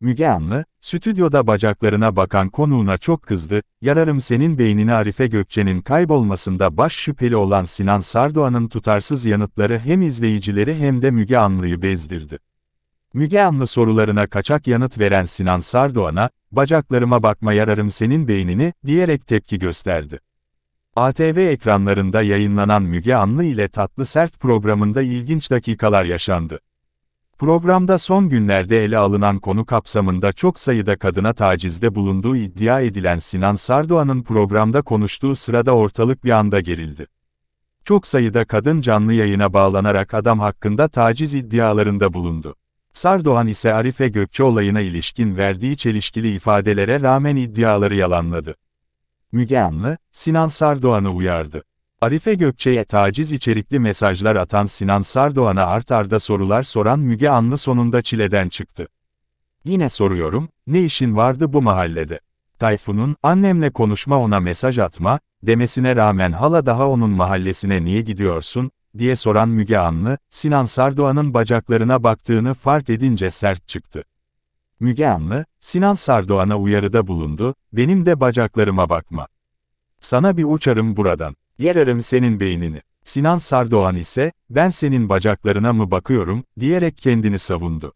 Müge Anlı, stüdyoda bacaklarına bakan konuğuna çok kızdı, yararım senin beynini Arife Gökçe'nin kaybolmasında baş şüpheli olan Sinan Sardoğan'ın tutarsız yanıtları hem izleyicileri hem de Müge Anlı'yı bezdirdi. Müge Anlı sorularına kaçak yanıt veren Sinan Sardoğan'a, bacaklarıma bakma yararım senin beynini, diyerek tepki gösterdi. ATV ekranlarında yayınlanan Müge Anlı ile Tatlı Sert programında ilginç dakikalar yaşandı. Programda son günlerde ele alınan konu kapsamında çok sayıda kadına tacizde bulunduğu iddia edilen Sinan Sardoğan'ın programda konuştuğu sırada ortalık bir anda gerildi. Çok sayıda kadın canlı yayına bağlanarak adam hakkında taciz iddialarında bulundu. Sardoğan ise Arife Gökçe olayına ilişkin verdiği çelişkili ifadelere rağmen iddiaları yalanladı. Müge Anlı, Sinan Sardoğan'ı uyardı. Arife Gökçe'ye taciz içerikli mesajlar atan Sinan Sardoğan'a art arda sorular soran Müge Anlı sonunda çileden çıktı. Yine soruyorum, ne işin vardı bu mahallede? Tayfun'un, annemle konuşma ona mesaj atma, demesine rağmen hala daha onun mahallesine niye gidiyorsun, diye soran Müge Anlı, Sinan Sardoğan'ın bacaklarına baktığını fark edince sert çıktı. Müge Anlı, Sinan Sardoğan'a uyarıda bulundu, benim de bacaklarıma bakma. Sana bir uçarım buradan. Yerarım senin beynini. Sinan Sardoğan ise, ben senin bacaklarına mı bakıyorum, diyerek kendini savundu.